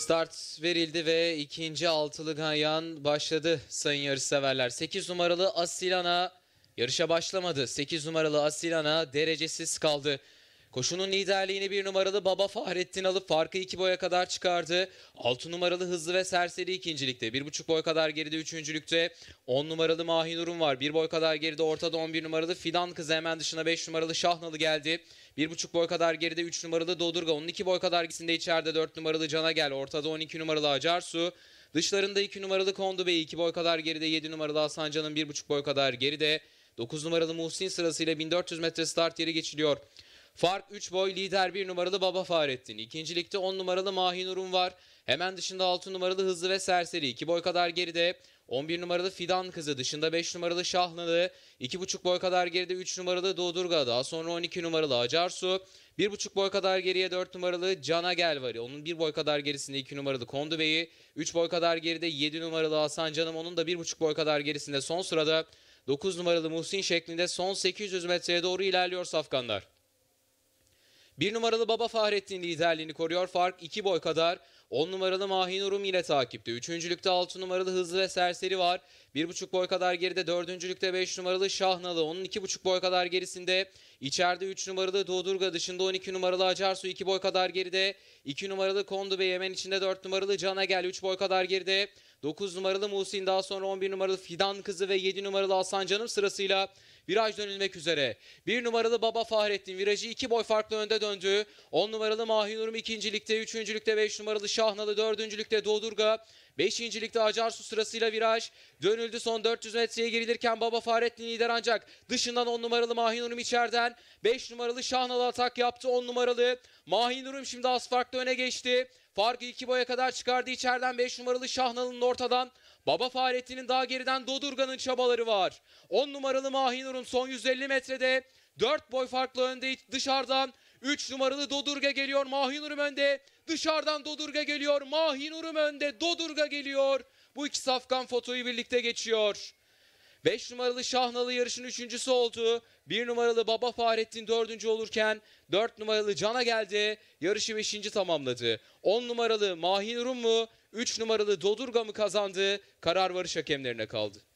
Start verildi ve ikinci altılı ganyan başladı sayın yarışseverler. 8 numaralı Asilana yarışa başlamadı. 8 numaralı Asilana derecesiz kaldı. Koşunun liderliğini bir numaralı Baba Fahrettin alıp farkı iki boya kadar çıkardı. Altı numaralı Hızlı ve Serseri ikincilikte. Bir buçuk boy kadar geride üçüncülükte. On numaralı Mahinur'un var. Bir boy kadar geride ortada on bir numaralı Fidan Kız hemen dışına beş numaralı Şahnalı geldi. Bir buçuk boy kadar geride üç numaralı Dodurga. Onun iki boy kadar gitsin içeride dört numaralı Cana Gel. Ortada on iki numaralı Acarsu. Dışlarında iki numaralı Kondu Bey iki boy kadar geride yedi numaralı asancanın bir buçuk boy kadar geride. 9 numaralı Muhsin sırasıyla 1400 metre start yeri geçiliyor. Fark 3 boy lider 1 numaralı Baba Fahrettin. İkincilikte 10 numaralı Mahinur'un var. Hemen dışında 6 numaralı Hızlı ve Serseri 2 boy kadar geride. 11 numaralı Fidan Kızı dışında 5 numaralı Şahlılı, 2,5 boy kadar geride 3 numaralı Doğdurga, daha sonra 12 numaralı Acarsu, 1,5 boy kadar geriye 4 numaralı Cana Gelvari, onun 1 boy kadar gerisinde 2 numaralı Kondu Bey'i, 3 boy kadar geride 7 numaralı Hasan Canım, onun da 1,5 boy kadar gerisinde son sırada 9 numaralı Muhsin şeklinde son 800 metreye doğru ilerliyor safkanlar. Bir numaralı Baba Fahrettin liderliğini koruyor. Fark iki boy kadar. On numaralı Mahinurum ile takipte. Üçüncülükte altı numaralı Hızlı ve Serseri var. Bir buçuk boy kadar geride. Dördüncülükte beş numaralı Şahnalı. Onun iki buçuk boy kadar gerisinde. İçeride üç numaralı Doğdurga dışında on iki numaralı Acarsu iki boy kadar geride. İki numaralı Kondu ve Yemen içinde dört numaralı Canagel üç boy kadar geride. 9 numaralı Muhsin daha sonra 11 numaralı Fidan kızı ve 7 numaralı Hasan Canım sırasıyla viraj dönülmek üzere. 1 numaralı Baba Fahrettin virajı 2 boy farklı önde döndü. 10 numaralı Mahinur'um ikincilikte, üçüncülükte 5 numaralı Şahnalı dördüncülükte Doğdurga Beşincilikte Acarsu sırasıyla viraj. Dönüldü son 400 metreye girilirken Baba Fahrettin lider ancak dışından 10 numaralı Mahinurum içeriden 5 numaralı Şahnalı atak yaptı 10 numaralı. Mahinurum şimdi az farklı öne geçti. Farkı 2 boya kadar çıkardı içeriden 5 numaralı Şahnalı'nın ortadan. Baba Fahrettin'in daha geriden Dodurgan'ın çabaları var. 10 numaralı Mahinurum son 150 metrede 4 boy farklı önde dışarıdan 3 numaralı Dodurga geliyor. Mahinurum önde. Dışarıdan Dodurga geliyor. Mahinurum önde. Dodurga geliyor. Bu iki safkan fotoyu birlikte geçiyor. 5 numaralı Şahnalı yarışın üçüncüsü oldu. 1 numaralı Baba Fahrettin dördüncü olurken 4 numaralı Can'a geldi. Yarışı 5. tamamladı. 10 numaralı Mahinurum mu? 3 numaralı Dodurga mı kazandı? Karar varış hakemlerine kaldı.